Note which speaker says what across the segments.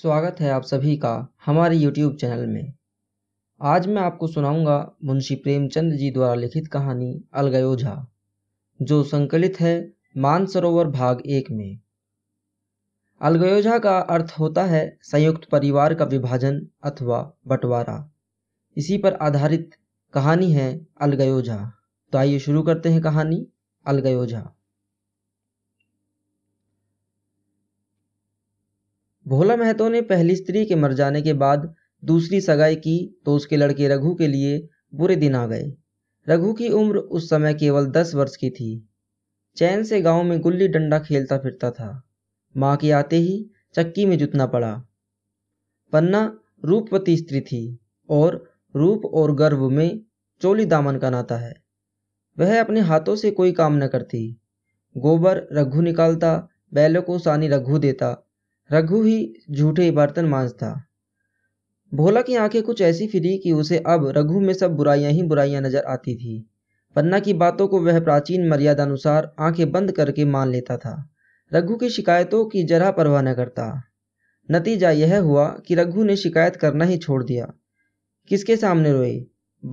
Speaker 1: स्वागत है आप सभी का हमारे यूट्यूब चैनल में आज मैं आपको सुनाऊंगा मुंशी प्रेमचंद जी द्वारा लिखित कहानी अलगयोझा जो संकलित है मानसरोवर भाग एक में अलगयोझा का अर्थ होता है संयुक्त परिवार का विभाजन अथवा बंटवारा इसी पर आधारित कहानी है अलगयोझा तो आइए शुरू करते हैं कहानी अलगयोझा भोला महतो ने पहली स्त्री के मर जाने के बाद दूसरी सगाई की तो उसके लड़के रघु के लिए बुरे दिन आ गए रघु की उम्र उस समय केवल दस वर्ष की थी चैन से गांव में गुल्ली डंडा खेलता फिरता था माँ के आते ही चक्की में जुतना पड़ा पन्ना रूपवती स्त्री थी और रूप और गर्व में चोली दामन का नाता है वह अपने हाथों से कोई काम न करती गोबर रघु निकालता बैलों को सानी रघु देता रघु ही झूठे बर्तन मांझता भोला की आंखें कुछ ऐसी फिरी कि उसे अब रघु में सब बुराइयां ही बुराइयां नजर आती थी पन्ना की बातों को वह प्राचीन मर्यादा अनुसार आंखें बंद करके मान लेता था रघु की शिकायतों की जरा परवाह न करता नतीजा यह हुआ कि रघु ने शिकायत करना ही छोड़ दिया किसके सामने रोए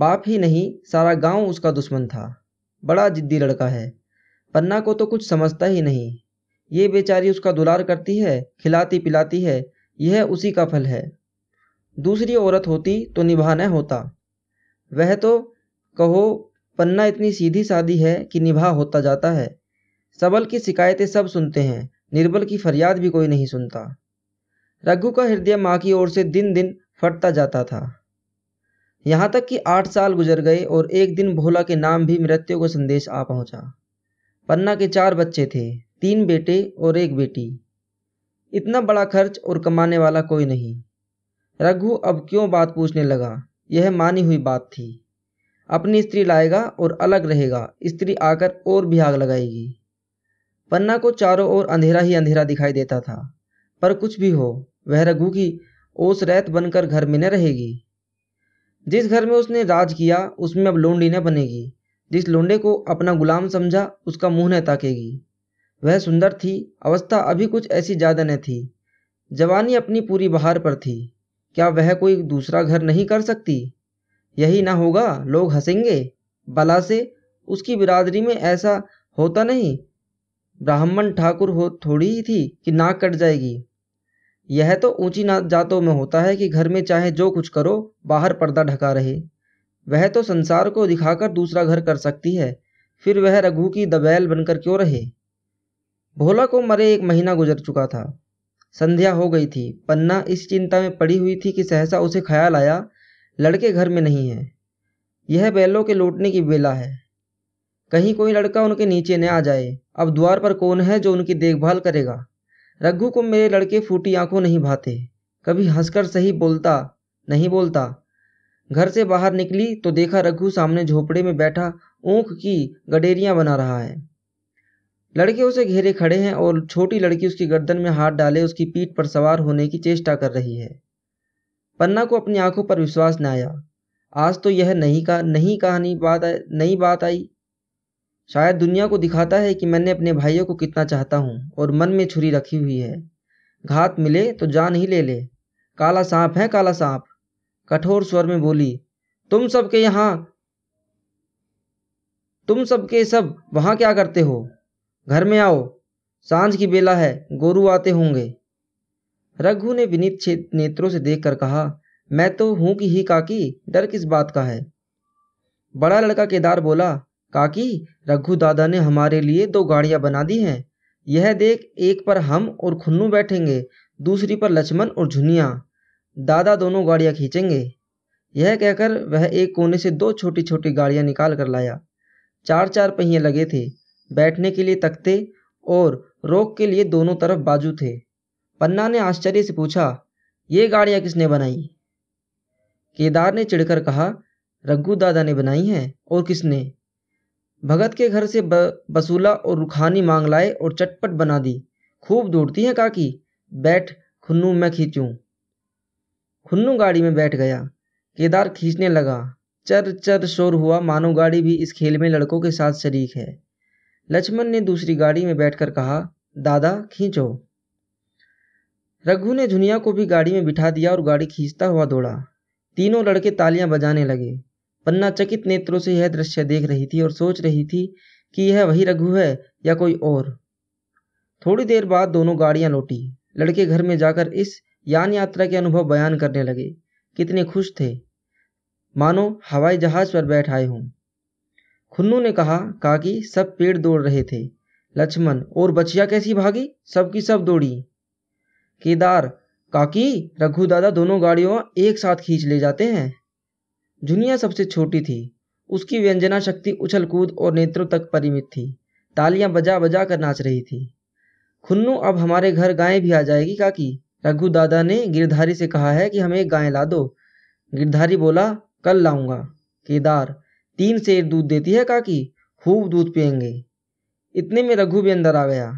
Speaker 1: बाप ही नहीं सारा गांव उसका दुश्मन था बड़ा जिद्दी लड़का है पन्ना को तो कुछ समझता ही नहीं ये बेचारी उसका दुलार करती है खिलाती पिलाती है यह उसी का फल है दूसरी औरत होती तो निभाना होता वह तो कहो पन्ना इतनी सीधी सादी है कि निभा होता जाता है सबल की शिकायतें सब सुनते हैं निर्बल की फरियाद भी कोई नहीं सुनता रघु का हृदय माँ की ओर से दिन दिन फटता जाता था यहाँ तक कि आठ साल गुजर गए और एक दिन भोला के नाम भी मृत्यु को संदेश आ पहुँचा पन्ना के चार बच्चे थे तीन बेटे और एक बेटी इतना बड़ा खर्च और कमाने वाला कोई नहीं रघु अब क्यों बात पूछने लगा यह मानी हुई बात थी अपनी स्त्री लाएगा और अलग रहेगा स्त्री आकर और भी आग लगाएगी पन्ना को चारों ओर अंधेरा ही अंधेरा दिखाई देता था पर कुछ भी हो वह रघु की ओस रैत बनकर घर में न रहेगी जिस घर में उसने राज किया उसमें अब लोंडी न बनेगी जिस लोंडे को अपना गुलाम समझा उसका मुंह न ताकेगी वह सुंदर थी अवस्था अभी कुछ ऐसी ज़्यादा न थी जवानी अपनी पूरी बहार पर थी क्या वह कोई दूसरा घर नहीं कर सकती यही ना होगा लोग हंसेंगे बला से उसकी बिरादरी में ऐसा होता नहीं ब्राह्मण ठाकुर हो थोड़ी ही थी कि नाक कट जाएगी यह तो ऊंची जातों में होता है कि घर में चाहे जो कुछ करो बाहर पर्दा ढका रहे वह तो संसार को दिखाकर दूसरा घर कर सकती है फिर वह रघु की दबैल बनकर क्यों रहे भोला को मरे एक महीना गुजर चुका था संध्या हो गई थी पन्ना इस चिंता में पड़ी हुई थी कि सहसा उसे ख्याल आया लड़के घर में नहीं है यह बैलों के लौटने की बेला है कहीं कोई लड़का उनके नीचे न आ जाए अब द्वार पर कौन है जो उनकी देखभाल करेगा रघु को मेरे लड़के फूटी आंखों नहीं भाते कभी हंसकर सही बोलता नहीं बोलता घर से बाहर निकली तो देखा रघु सामने झोपड़े में बैठा ऊँख की गडेरियां बना रहा है लड़के उसे घेरे खड़े हैं और छोटी लड़की उसकी गर्दन में हाथ डाले उसकी पीठ पर सवार होने की चेष्टा कर रही है पन्ना को अपनी आंखों पर विश्वास न आया आज तो यह नहीं का नहीं कहानी बात नई बात आई शायद दुनिया को दिखाता है कि मैंने अपने भाइयों को कितना चाहता हूँ और मन में छुरी रखी हुई है घात मिले तो जान ही ले ले काला सांप है काला सांप कठोर स्वर में बोली तुम सबके यहाँ तुम सबके सब, सब क्या करते हो घर में आओ सांझ की बेला है गोरू आते होंगे रघु ने विनीत नेत्रों से देखकर कहा मैं तो हूं कि ही काकी डर किस बात का है बड़ा लड़का केदार बोला काकी रघु दादा ने हमारे लिए दो गाड़ियां बना दी हैं यह देख एक पर हम और खुन्नू बैठेंगे दूसरी पर लक्ष्मण और झुनिया दादा दोनों गाड़ियां खींचेंगे यह कहकर वह एक कोने से दो छोटी छोटी गाड़ियां निकाल कर लाया चार चार पहिए लगे थे बैठने के लिए तख्ते और रोक के लिए दोनों तरफ बाजू थे पन्ना ने आश्चर्य से पूछा ये गाड़ियाँ किसने बनाई केदार ने चिढ़कर कहा रघु दादा ने बनाई हैं और किसने भगत के घर से बसूला और रुखानी मांग लाए और चटपट बना दी खूब दौड़ती हैं काकी बैठ खुन्नू मैं खींचूं खुन्नू गाड़ी में बैठ गया केदार खींचने लगा चर चर शोर हुआ मानो गाड़ी भी इस खेल में लड़कों के साथ शरीक है लक्ष्मण ने दूसरी गाड़ी में बैठकर कहा दादा खींचो रघु ने झुनिया को भी गाड़ी में बिठा दिया और गाड़ी खींचता हुआ दौड़ा तीनों लड़के तालियां बजाने लगे पन्ना चकित नेत्रों से यह दृश्य देख रही थी और सोच रही थी कि यह वही रघु है या कोई और थोड़ी देर बाद दोनों गाड़ियां लौटी लड़के घर में जाकर इस यान यात्रा के अनुभव बयान करने लगे कितने खुश थे मानो हवाई जहाज पर बैठ आए हों खुन्नू ने कहा काकी सब पेड़ दौड़ रहे थे लक्ष्मण और बचिया कैसी भागी सबकी सब दौड़ी केदार काकी रघु दादा दोनों गाड़ियों एक साथ खींच ले जाते हैं जुनिया सबसे छोटी थी उसकी व्यंजना शक्ति उछल कूद और नेत्रों तक परिमित थी तालियां बजा बजा कर नाच रही थी खुन्नू अब हमारे घर गाय भी आ जाएगी काकी रघु दादा ने गिरधारी से कहा है कि हमें गाय ला दो गिरधारी बोला कल लाऊंगा केदार तीन शेर दूध देती है काकी खूब दूध पियेंगे इतने में रघु भी अंदर आ गया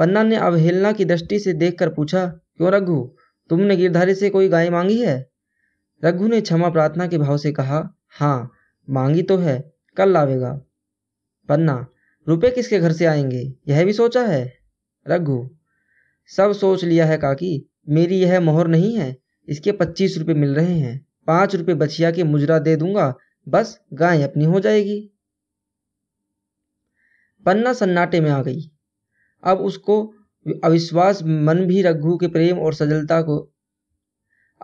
Speaker 1: पन्ना ने अवहेलना की दृष्टि से देखकर पूछा क्यों रघु तुमने गिरधारी से कोई गाय मांगी है रघु ने क्षमा प्रार्थना के भाव से कहा हाँ मांगी तो है कल लावेगा पन्ना रुपए किसके घर से आएंगे यह भी सोचा है रघु सब सोच लिया है काकी मेरी यह मोहर नहीं है इसके पच्चीस रुपये मिल रहे हैं पाँच रुपये बछिया के मुजरा दे दूंगा बस गाय अपनी हो जाएगी पन्ना सन्नाटे में आ गई अब उसको अविश्वास मन भी रघु के प्रेम और सजलता को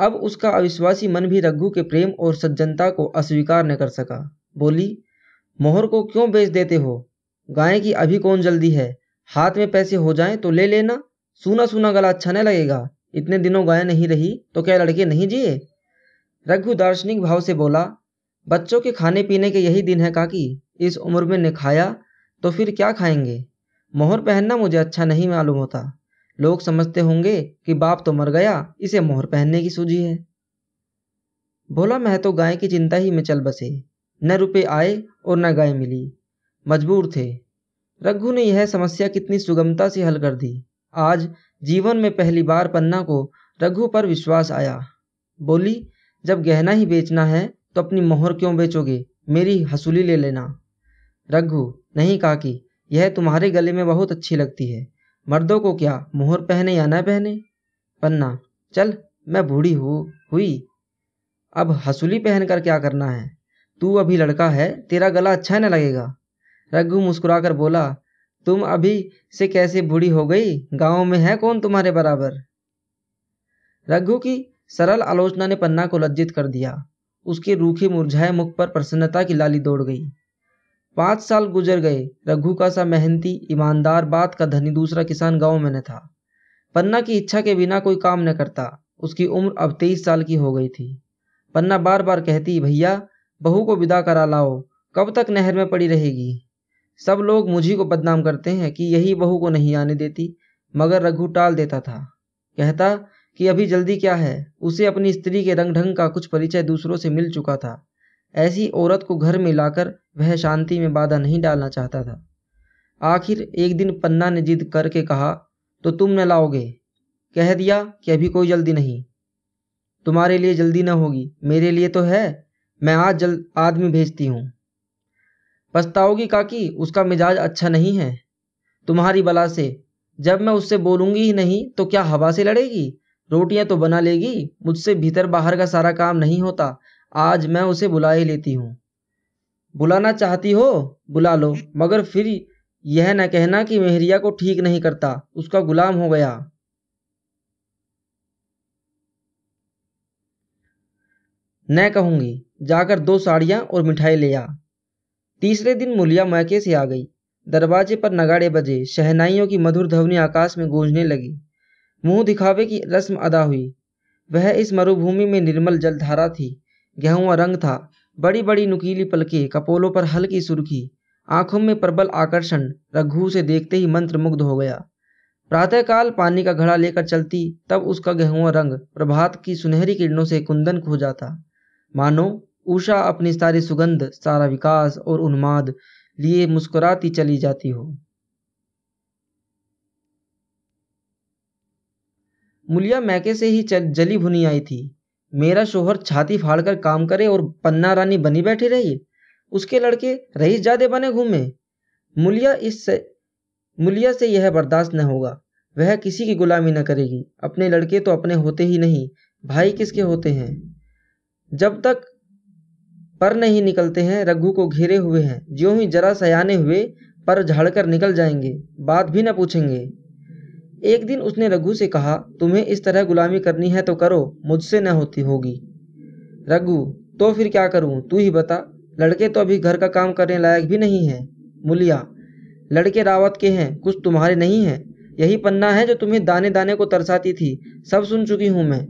Speaker 1: अब उसका अविश्वासी मन भी रघु के प्रेम और सज्जनता को अस्वीकार न कर सका बोली मोहर को क्यों बेच देते हो गाय की अभी कौन जल्दी है हाथ में पैसे हो जाएं तो ले लेना सूना सूना गला अच्छा न लगेगा इतने दिनों गाय नहीं रही तो क्या लड़के नहीं जिए रघु दार्शनिक भाव से बोला बच्चों के खाने पीने के यही दिन है काकी इस उम्र में न खाया तो फिर क्या खाएंगे मोहर पहनना मुझे अच्छा नहीं मालूम होता लोग समझते होंगे कि बाप तो मर गया इसे मोहर पहनने की सूझी है भोला मैं तो गाय की चिंता ही में चल बसे न रुपये आए और न गाय मिली मजबूर थे रघु ने यह समस्या कितनी सुगमता से हल कर दी आज जीवन में पहली बार पन्ना को रघु पर विश्वास आया बोली जब गहना ही बेचना है तो अपनी मोहर क्यों बेचोगे मेरी हसूली ले लेना रघु नहीं काकी यह तुम्हारे गले में बहुत अच्छी लगती है मर्दों को क्या मोहर पहने या न पहने पन्ना चल मैं बूढ़ी हूँ हुई अब हसूली पहनकर क्या करना है तू अभी लड़का है तेरा गला अच्छा न लगेगा रघु मुस्कुरा कर बोला तुम अभी से कैसे बूढ़ी हो गई गांव में है कौन तुम्हारे बराबर रघु की सरल आलोचना ने पन्ना को लज्जित कर दिया उसके रूखे मुरझाए मुख पर प्रसन्नता की लाली दौड़ गई पांच साल गुजर गए रघु का सा मेहनती ईमानदार बात का धनी दूसरा किसान गांव में न था पन्ना की इच्छा के बिना कोई काम न करता उसकी उम्र अब तेईस साल की हो गई थी पन्ना बार बार कहती भैया बहू को विदा करा लाओ कब तक नहर में पड़ी रहेगी सब लोग मुझी को बदनाम करते हैं कि यही बहू को नहीं आने देती मगर रघु टाल देता था कहता कि अभी जल्दी क्या है उसे अपनी स्त्री के रंग ढंग का कुछ परिचय दूसरों से मिल चुका था ऐसी औरत को घर में लाकर वह शांति में बाधा नहीं डालना चाहता था आखिर एक दिन पन्ना ने जिद करके कहा तो तुम न लाओगे कह दिया कि अभी कोई जल्दी नहीं तुम्हारे लिए जल्दी न होगी मेरे लिए तो है मैं आज जल्द आदमी भेजती हूं पछताओगी काकी उसका मिजाज अच्छा नहीं है तुम्हारी बला से जब मैं उससे बोलूंगी ही नहीं तो क्या हवा से लड़ेगी रोटियां तो बना लेगी मुझसे भीतर बाहर का सारा काम नहीं होता आज मैं उसे बुला ही लेती हूँ बुलाना चाहती हो बुला लो मगर फिर यह न कहना कि मेहरिया को ठीक नहीं करता उसका गुलाम हो गया न कहूंगी जाकर दो साड़ियां और मिठाई ले आ तीसरे दिन मुलिया मैके से आ गई दरवाजे पर नगाड़े बजे शहनाइयों की मधुर ध्वनि आकाश में गूंजने लगी मुंह दिखावे की रस्म अदा हुई वह इस मरुभूमि में निर्मल जलधारा थी गेहूं रंग था बड़ी बड़ी नुकीली पलके कपोलों पर हल्की सुर्खी आंखों में प्रबल आकर्षण रघु से देखते ही मंत्रमुग्ध हो गया प्रातःकाल पानी का घड़ा लेकर चलती तब उसका गेहूं रंग प्रभात की सुनहरी किरणों से कुंदन खो जाता मानो उषा अपनी सारी सुगंध सारा विकास और उन्माद लिए मुस्कुराती चली जाती हो मुलिया मैके से ही जली भुनी आई थी मेरा शोहर छाती फाड़कर काम करे और पन्ना रानी बनी बैठी रही उसके लड़के रईस जादे बने घूमे मुलिया इससे मुलिया से यह बर्दाश्त न होगा वह किसी की गुलामी न करेगी अपने लड़के तो अपने होते ही नहीं भाई किसके होते हैं जब तक पर नहीं निकलते हैं रघु को घेरे हुए हैं ज्यों ही जरा सयाने हुए पर झाड़कर निकल जाएंगे बात भी न पूछेंगे एक दिन उसने रघु से कहा तुम्हें इस तरह गुलामी करनी है तो करो मुझसे न होती होगी रघु तो फिर क्या करूं तू ही बता लड़के तो अभी घर का काम करने लायक भी नहीं है मुलिया लड़के रावत के हैं कुछ तुम्हारे नहीं हैं यही पन्ना है जो तुम्हें दाने दाने को तरसाती थी सब सुन चुकी हूं मैं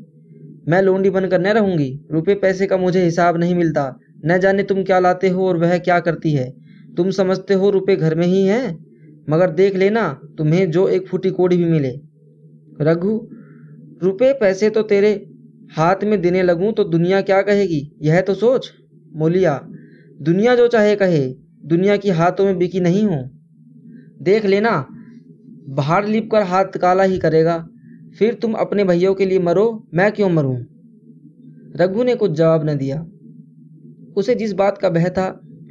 Speaker 1: मैं लोंडी बनकर न रहूंगी रुपये पैसे का मुझे हिसाब नहीं मिलता न जाने तुम क्या लाते हो और वह क्या करती है तुम समझते हो रुपये घर में ही हैं मगर देख लेना तुम्हें जो एक फूटी कोड़ी भी मिले रघु रुपए पैसे तो तेरे हाथ में देने लगूं तो दुनिया क्या कहेगी यह तो सोच मोलिया दुनिया जो चाहे कहे दुनिया की हाथों में बिकी नहीं हूँ देख लेना बाहर लिप कर हाथ काला ही करेगा फिर तुम अपने भैयों के लिए मरो मैं क्यों मरूं रघु ने कुछ जवाब न दिया उसे जिस बात का भय था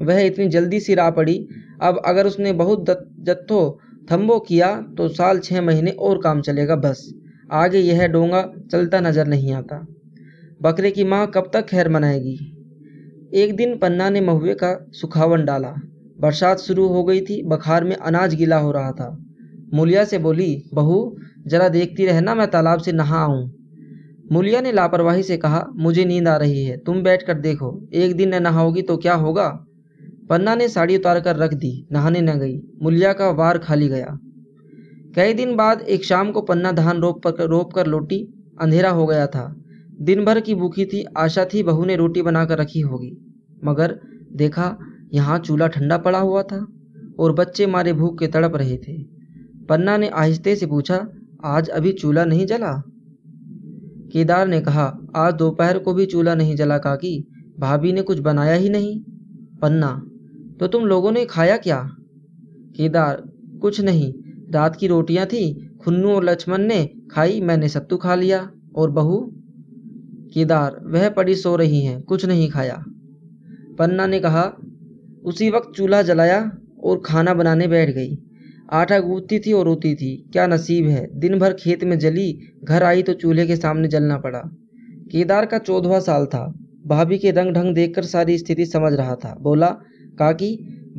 Speaker 1: वह इतनी जल्दी सिरा पड़ी अब अगर उसने बहुत जत्थो थम्बो किया तो साल छः महीने और काम चलेगा बस आगे यह डोंगा चलता नजर नहीं आता बकरे की माँ कब तक खैर मनाएगी एक दिन पन्ना ने महुए का सुखावन डाला बरसात शुरू हो गई थी बखार में अनाज गीला हो रहा था मुलिया से बोली बहू जरा देखती रहना मैं तालाब से नहा आऊँ मुलिया ने लापरवाही से कहा मुझे नींद आ रही है तुम बैठ कर देखो एक दिन न नहाओगी तो क्या होगा पन्ना ने साड़ी उतार कर रख दी नहाने न गई मुलिया का वार खाली गया कई दिन बाद एक शाम को पन्ना धान रोप पर रोप कर लौटी अंधेरा हो गया था दिन भर की भूखी थी आशा थी बहू ने रोटी बनाकर रखी होगी मगर देखा यहाँ चूल्हा ठंडा पड़ा हुआ था और बच्चे मारे भूख के तड़प रहे थे पन्ना ने आहिस्ते से पूछा आज अभी चूल्हा नहीं जला केदार ने कहा आज दोपहर को भी चूल्हा नहीं जला काकी भाभी ने कुछ बनाया ही नहीं पन्ना तो तुम लोगों ने खाया क्या केदार कुछ नहीं रात की रोटियां थी खुन्नू और लक्ष्मण ने खाई मैंने सत्तू खा लिया और बहू केदार वह पड़ी सो रही हैं कुछ नहीं खाया पन्ना ने कहा उसी वक्त चूल्हा जलाया और खाना बनाने बैठ गई आटा गूंथती थी और रोती थी क्या नसीब है दिन भर खेत में जली घर आई तो चूल्हे के सामने जलना पड़ा केदार का चौदवा साल था भाभी के रंग ढंग देखकर सारी स्थिति समझ रहा था बोला काकी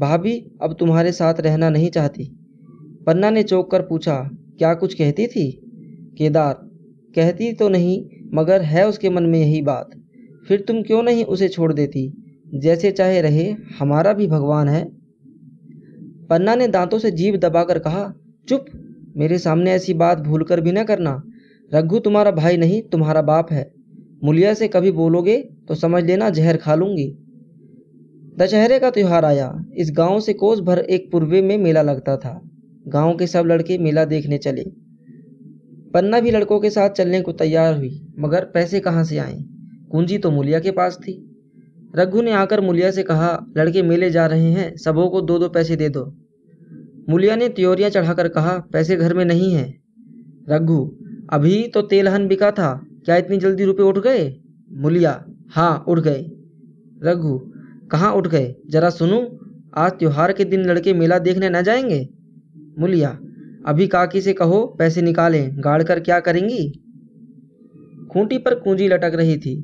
Speaker 1: भाभी अब तुम्हारे साथ रहना नहीं चाहती पन्ना ने चौंक कर पूछा क्या कुछ कहती थी केदार कहती तो नहीं मगर है उसके मन में यही बात फिर तुम क्यों नहीं उसे छोड़ देती जैसे चाहे रहे हमारा भी भगवान है पन्ना ने दांतों से जीभ दबाकर कहा चुप मेरे सामने ऐसी बात भूल कर भी न करना रघु तुम्हारा भाई नहीं तुम्हारा बाप है मुलिया से कभी बोलोगे तो समझ लेना जहर खा लूँगी दशहरे का त्यौहार आया इस गांव से कोस भर एक पूर्वे में मेला लगता था गांव के सब लड़के मेला देखने चले पन्ना भी लड़कों के साथ चलने को तैयार हुई मगर पैसे कहाँ से आए कुंजी तो मुलिया के पास थी रघु ने आकर मुलिया से कहा लड़के मेले जा रहे हैं सबों को दो दो पैसे दे दो मुलिया ने त्योरियाँ चढ़ाकर कहा पैसे घर में नहीं हैं रघु अभी तो तेलहन बिका था क्या इतनी जल्दी रुपये उठ गए मुलिया हाँ उठ गए रघु कहाँ उठ गए जरा सुनो आज त्योहार के दिन लड़के मेला देखने न जाएंगे मुलिया अभी काकी से कहो पैसे निकालें गाड़ कर क्या करेंगी खूंटी पर कुंजी लटक रही थी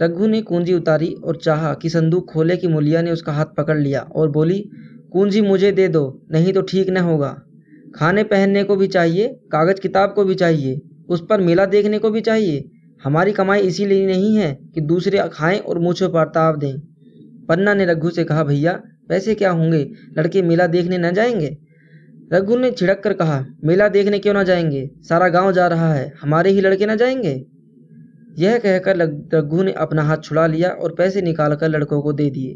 Speaker 1: रघु ने कुंजी उतारी और चाहा कि संदूक खोले कि मुलिया ने उसका हाथ पकड़ लिया और बोली कुंजी मुझे दे दो नहीं तो ठीक न होगा खाने पहनने को भी चाहिए कागज़ किताब को भी चाहिए उस पर मेला देखने को भी चाहिए हमारी कमाई इसीलिए नहीं है कि दूसरे खाएं और मुझे बर्ताव दें पन्ना ने रघु से कहा भैया पैसे क्या होंगे लड़के मेला देखने न जाएंगे रघु ने छिड़क कर कहा मेला देखने क्यों ना जाएंगे सारा गांव जा रहा है हमारे ही लड़के ना जाएंगे यह कहकर रघु ने अपना हाथ छुड़ा लिया और पैसे निकाल कर लड़कों को दे दिए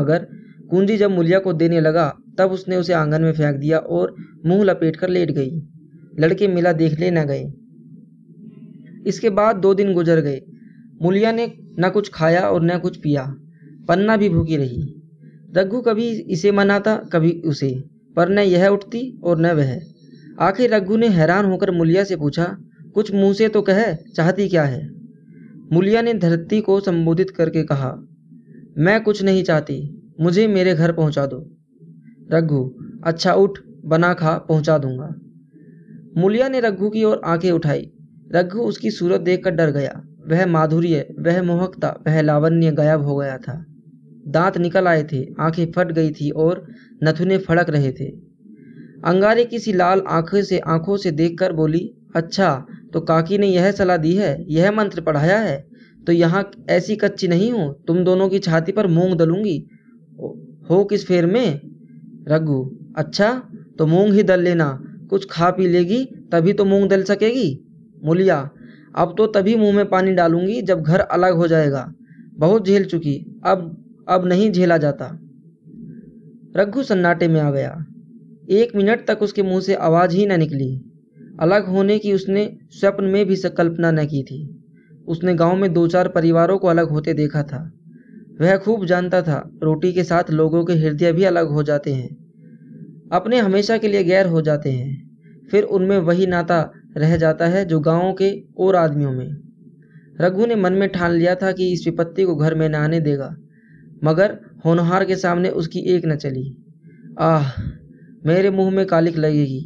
Speaker 1: मगर कुंजी जब मुलिया को देने लगा तब उसने उसे आंगन में फेंक दिया और मुंह लपेट कर लेट गई लड़के मेला देखने न गए इसके बाद दो दिन गुजर गए मुलिया ने न कुछ खाया और न कुछ पिया पन्ना भी भूखी रही रघु कभी इसे मनाता कभी उसे पर न यह उठती और न वह आखिर रघु ने हैरान होकर मुलिया से पूछा कुछ मुँह से तो कह चाहती क्या है मुलिया ने धरती को संबोधित करके कहा मैं कुछ नहीं चाहती मुझे मेरे घर पहुंचा दो रघु अच्छा उठ बना खा पहुंचा दूंगा मुलिया ने रघु की ओर आंखें उठाई रघु उसकी सूरत देखकर डर गया वह माधुर्य वह मोहकता वह लावण्य गायब हो गया था दांत निकल आए थे आंखें फट गई थी और नथुने फड़क रहे थे अंगारे किसी लाल आंखों से आंखों से देखकर बोली अच्छा तो काकी ने यह सलाह दी है यह मंत्र पढ़ाया है तो यहाँ ऐसी कच्ची नहीं हो तुम दोनों की छाती पर मूंग दलूंगी हो किस फेर में रघु अच्छा तो मूंग ही दल लेना कुछ खा पी लेगी तभी तो मूंग दल सकेगी मुलिया अब तो तभी मुंह में पानी डालूंगी जब घर अलग हो जाएगा बहुत झेल चुकी अब अब नहीं झेला जाता रघु सन्नाटे में आ गया एक मिनट तक उसके मुंह से आवाज़ ही न निकली अलग होने की उसने स्वप्न में भी कल्पना न की थी उसने गांव में दो चार परिवारों को अलग होते देखा था वह खूब जानता था रोटी के साथ लोगों के हृदय भी अलग हो जाते हैं अपने हमेशा के लिए गैर हो जाते हैं फिर उनमें वही नाता रह जाता है जो गाँव के और आदमियों में रघु ने मन में ठान लिया था कि इस विपत्ति को घर में न आने देगा मगर होनहार के सामने उसकी एक न चली आह मेरे मुंह में कालिक लगेगी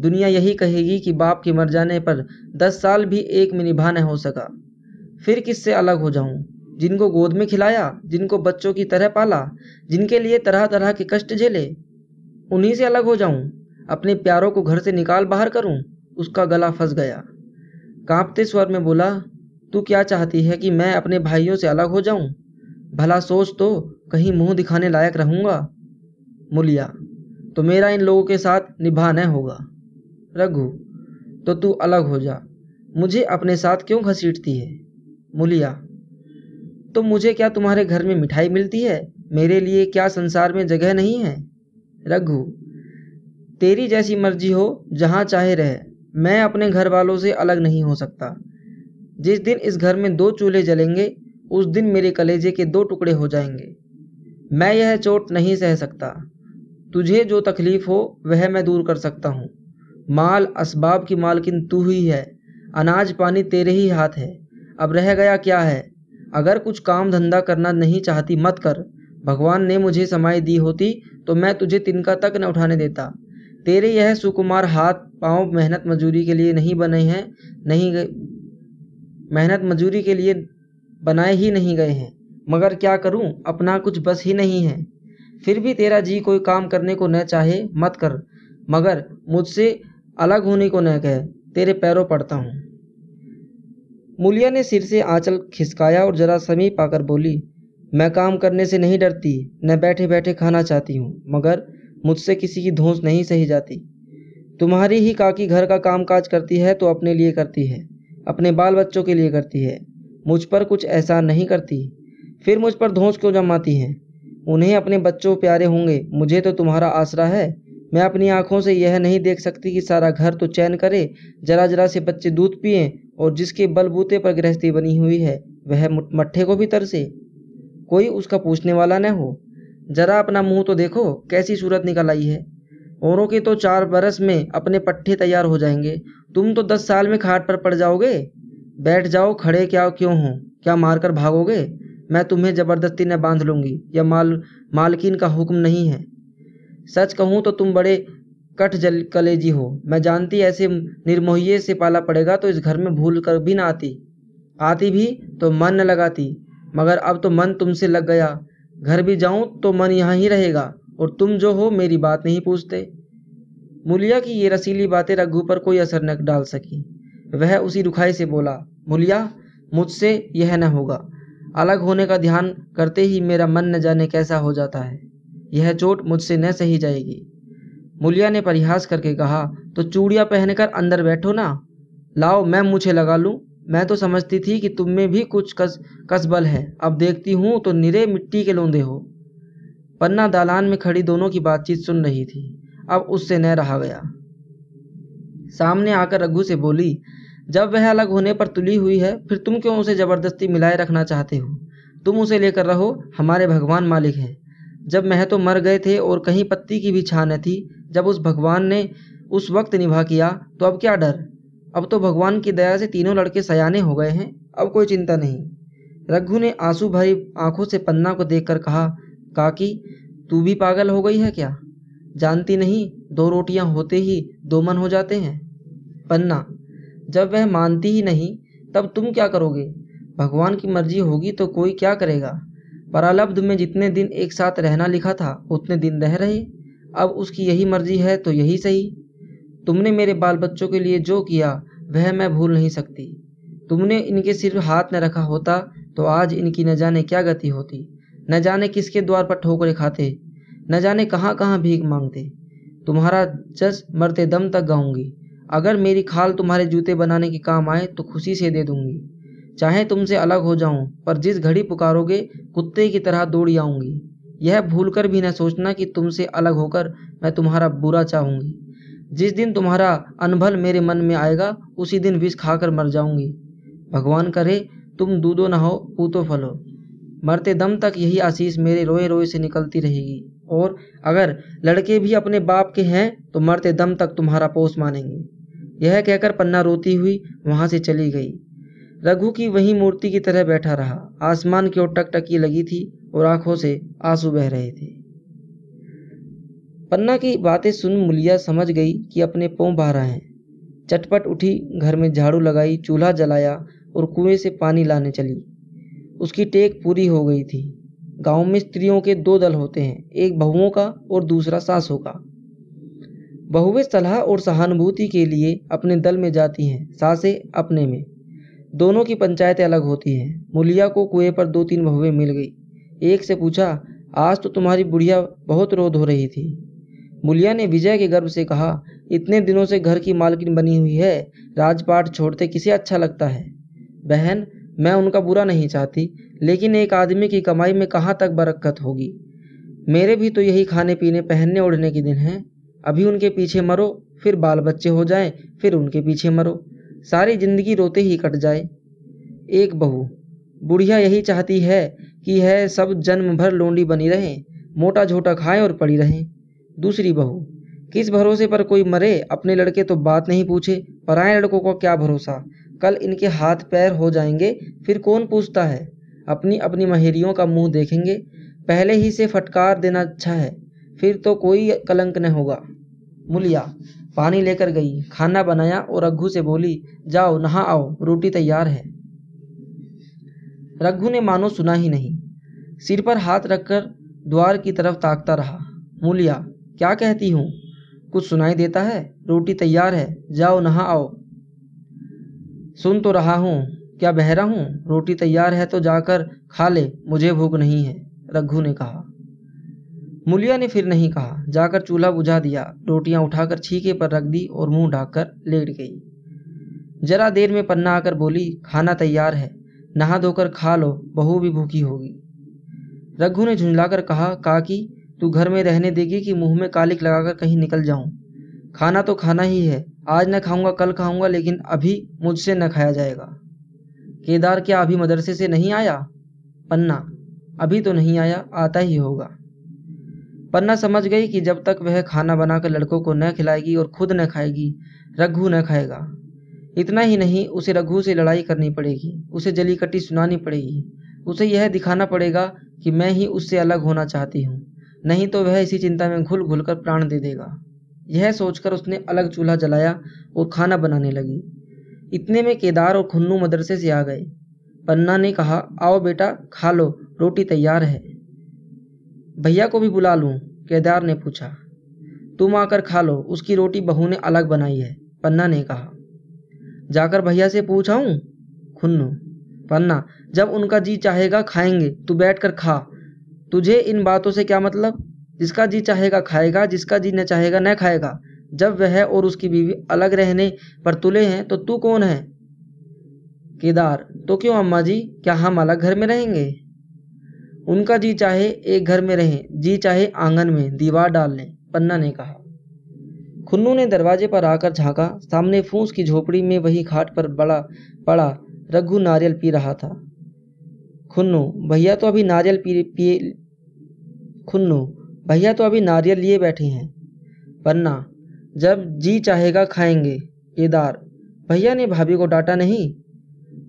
Speaker 1: दुनिया यही कहेगी कि बाप के मर जाने पर दस साल भी एक में निभा न हो सका फिर किससे अलग हो जाऊं जिनको गोद में खिलाया जिनको बच्चों की तरह पाला जिनके लिए तरह तरह के कष्ट झेले उन्हीं से अलग हो जाऊं अपने प्यारों को घर से निकाल बाहर करूं उसका गला फंस गया कांपते स्वर में बोला तू क्या चाहती है कि मैं अपने भाइयों से अलग हो जाऊं भला सोच तो कहीं मुंह दिखाने लायक रहूंगा मुलिया तो मेरा इन लोगों के साथ निभाना होगा रघु तो तू अलग हो जा मुझे अपने साथ क्यों घसीटती है मुलिया तो मुझे क्या तुम्हारे घर में मिठाई मिलती है मेरे लिए क्या संसार में जगह नहीं है रघु तेरी जैसी मर्जी हो जहाँ चाहे रहे मैं अपने घर वालों से अलग नहीं हो सकता जिस दिन इस घर में दो चूल्हे जलेंगे उस दिन मेरे कलेजे के दो टुकड़े हो जाएंगे मैं यह चोट नहीं सह सकता तुझे जो तकलीफ़ हो वह मैं दूर कर सकता हूँ माल असबाब की मालकिन तू ही है अनाज पानी तेरे ही हाथ है अब रह गया क्या है अगर कुछ काम धंधा करना नहीं चाहती मत कर भगवान ने मुझे समाई दी होती तो मैं तुझे तिनका तक न उठाने देता तेरे यह सुकुमार हाथ पाँव मेहनत मजूरी के लिए नहीं बने हैं नहीं मेहनत मजूरी के लिए बनाए ही नहीं गए हैं मगर क्या करूं अपना कुछ बस ही नहीं है फिर भी तेरा जी कोई काम करने को न चाहे मत कर मगर मुझसे अलग होने को न कहे तेरे पैरों पड़ता हूँ मुलिया ने सिर से आंचल खिसकाया और जरा समीप आकर बोली मैं काम करने से नहीं डरती न बैठे बैठे खाना चाहती हूँ मगर मुझसे किसी की धोस नहीं सही जाती तुम्हारी ही काकी घर का काम काज करती है तो अपने लिए करती है अपने बाल बच्चों के लिए करती है मुझ पर कुछ ऐसा नहीं करती फिर मुझ पर धोस क्यों जमाती हैं उन्हें अपने बच्चों प्यारे होंगे मुझे तो तुम्हारा आसरा है मैं अपनी आंखों से यह नहीं देख सकती कि सारा घर तो चैन करे जरा जरा से बच्चे दूध पिए और जिसके बलबूते पर गृहस्थी बनी हुई है वह मट्ठे को भी तरसे कोई उसका पूछने वाला न हो जरा अपना मुंह तो देखो कैसी सूरत निकल आई है औरों के तो चार बरस में अपने पट्ठे तैयार हो जाएंगे तुम तो दस साल में खाट पर पड़ जाओगे बैठ जाओ खड़े क्या क्यों हो क्या मारकर भागोगे मैं तुम्हें जबरदस्ती न बांध लूँगी यह माल मालकिन का हुक्म नहीं है सच कहूँ तो तुम बड़े कट जल कलेजी हो मैं जानती ऐसे निर्मोहिये से पाला पड़ेगा तो इस घर में भूल कर भी ना आती आती भी तो मन न लगाती मगर अब तो मन तुमसे लग गया घर भी जाऊं तो मन यहाँ ही रहेगा और तुम जो हो मेरी बात नहीं पूछते मुलिया की ये रसीली बातें रघु पर कोई असर न डाल सकी वह उसी रुखाई से बोला मुलिया मुझसे यह न होगा अलग होने का ध्यान करते ही मेरा मन न जाने कैसा हो जाता है यह चोट मुझसे न सही जाएगी मुलिया ने परिहास करके कहा तो चूड़िया पहनकर अंदर बैठो ना लाओ मैं मुझे लगा लूँ मैं तो समझती थी कि तुम में भी कुछ कस कसबल है अब देखती हूँ तो निरे मिट्टी के लोंदे हो पन्ना दालान में खड़ी दोनों की बातचीत सुन रही थी अब उससे न रहा गया सामने आकर रघु से बोली जब वह अलग होने पर तुली हुई है फिर तुम क्यों उसे ज़बरदस्ती मिलाए रखना चाहते हो तुम उसे लेकर रहो हमारे भगवान मालिक हैं जब मह तो मर गए थे और कहीं पत्ती की भी छा न थी जब उस भगवान ने उस वक्त निभा किया तो अब क्या डर अब तो भगवान की दया से तीनों लड़के सयाने हो गए हैं अब कोई चिंता नहीं रघु ने आंसू भरी आंखों से पन्ना को देखकर कहा काकी तू भी पागल हो गई है क्या जानती नहीं दो रोटियां होते ही दो मन हो जाते हैं पन्ना जब वह मानती ही नहीं तब तुम क्या करोगे भगवान की मर्जी होगी तो कोई क्या करेगा परालब्ध में जितने दिन एक साथ रहना लिखा था उतने दिन रह रहे अब उसकी यही मर्जी है तो यही सही तुमने मेरे बाल बच्चों के लिए जो किया वह मैं भूल नहीं सकती तुमने इनके सिर्फ हाथ न रखा होता तो आज इनकी न जाने क्या गति होती न जाने किसके द्वार पर ठोकरे खाते न जाने कहाँ कहाँ भीख मांगते तुम्हारा जस मरते दम तक गाऊंगी अगर मेरी खाल तुम्हारे जूते बनाने के काम आए तो खुशी से दे दूंगी चाहे तुमसे अलग हो जाऊं पर जिस घड़ी पुकारोगे कुत्ते की तरह दौड़ आऊंगी यह भूलकर भी न सोचना कि तुमसे अलग होकर मैं तुम्हारा बुरा चाहूंगी जिस दिन तुम्हारा अनभल मेरे मन में आएगा उसी दिन विष खाकर मर जाऊंगी भगवान करे तुम दूधो न हो पूतो फलो मरते दम तक यही आशीष मेरे रोए रोए से निकलती रहेगी और अगर लड़के भी अपने बाप के हैं तो मरते दम तक तुम्हारा पोष मानेंगे यह कहकर पन्ना रोती हुई वहां से चली गई रघु की वही मूर्ति की तरह बैठा रहा आसमान की ओर टकटकी लगी थी और आंखों से आंसू बह रहे थे पन्ना की बातें सुन मुलिया समझ गई कि अपने पों बारह हैं चटपट उठी घर में झाड़ू लगाई चूल्हा जलाया और कुएं से पानी लाने चली उसकी टेक पूरी हो गई थी गांव में स्त्रियों के दो दल होते हैं एक बहुओं का और दूसरा सासों का बहुवे सलाह और सहानुभूति के लिए अपने दल में जाती हैं सासे अपने में दोनों की पंचायतें अलग होती हैं मुलिया को कुएं पर दो तीन बहुएं मिल गई एक से पूछा आज तो तुम्हारी बुढ़िया बहुत रो धो रही थी मुलिया ने विजय के गर्व से कहा इतने दिनों से घर की मालकिन बनी हुई है राजपाट छोड़ते किसे अच्छा लगता है बहन मैं उनका बुरा नहीं चाहती लेकिन एक आदमी की कमाई में कहाँ तक बरक्कत होगी मेरे भी तो यही खाने पीने पहनने ओढ़ने के दिन हैं अभी उनके पीछे मरो फिर बाल बच्चे हो जाएं फिर उनके पीछे मरो सारी जिंदगी रोते ही कट जाए एक बहू बुढ़िया यही चाहती है कि है सब जन्म भर लोंडी बनी रहें मोटा झोटा खाएं और पड़ी रहें दूसरी बहू किस भरोसे पर कोई मरे अपने लड़के तो बात नहीं पूछे पराए लड़कों को क्या भरोसा कल इनके हाथ पैर हो जाएंगे फिर कौन पूछता है अपनी अपनी महेरियों का मुंह देखेंगे पहले ही से फटकार देना अच्छा है फिर तो कोई कलंक न होगा मुलिया पानी लेकर गई खाना बनाया और रघु से बोली जाओ नहा आओ रोटी तैयार है रघु ने मानो सुना ही नहीं सिर पर हाथ रखकर द्वार की तरफ ताकता रहा मुलिया क्या कहती हूँ कुछ सुनाई देता है रोटी तैयार है जाओ नहा आओ सुन तो रहा हूँ क्या बहरा हूँ रोटी तैयार है तो जाकर खा ले मुझे भूख नहीं है रघु ने कहा मुलिया ने फिर नहीं कहा जाकर चूल्हा बुझा दिया रोटियां उठाकर छीके पर रख दी और मुंह ढककर लेट गई जरा देर में पन्ना आकर बोली खाना तैयार है नहा धोकर खा लो बहू भी भूखी होगी रघु ने झुंझलाकर कहा काकी तू घर में रहने देगी कि मुंह में कालिक लगाकर कहीं निकल जाऊं खाना तो खाना ही है आज न खाऊंगा कल खाऊंगा लेकिन अभी मुझसे न खाया जाएगा केदार क्या अभी मदरसे से नहीं आया पन्ना अभी तो नहीं आया आता ही होगा पन्ना समझ गई कि जब तक वह खाना बनाकर लड़कों को न खिलाएगी और खुद न खाएगी रघु न खाएगा इतना ही नहीं उसे रघु से लड़ाई करनी पड़ेगी उसे जली कट्टी सुनानी पड़ेगी उसे यह दिखाना पड़ेगा कि मैं ही उससे अलग होना चाहती हूँ नहीं तो वह इसी चिंता में घुल घुल कर प्राण दे देगा यह सोचकर उसने अलग चूल्हा जलाया और खाना बनाने लगी इतने में केदार और खुन्नू मदरसे से आ गए पन्ना ने कहा आओ बेटा खा लो रोटी तैयार है भैया को भी बुला लूँ केदार ने पूछा तुम आकर खा लो उसकी रोटी बहू ने अलग बनाई है पन्ना ने कहा जाकर भैया से पूछाऊ खुन्नू पन्ना जब उनका जी चाहेगा खाएंगे तू बैठ कर खा तुझे इन बातों से क्या मतलब जिसका जी चाहेगा खाएगा जिसका जी न चाहेगा न खाएगा जब वह और उसकी बीवी अलग रहने पर तुले हैं तो तू कौन है केदार तो क्यों अम्मा जी क्या हम अलग घर में रहेंगे उनका जी चाहे एक घर में रहें जी चाहे आंगन में दीवार डाल लें पन्ना ने कहा खुन्नू ने दरवाजे पर आकर झांका सामने फूस की झोपड़ी में वही खाट पर बड़ा पड़ा रघु नारियल पी रहा था खुन्नू भैया तो अभी नारियल पी पिए खुन्नू भैया तो अभी नारियल लिए बैठे हैं पन्ना जब जी चाहेगा खाएंगे केदार भैया ने भाभी को डांटा नहीं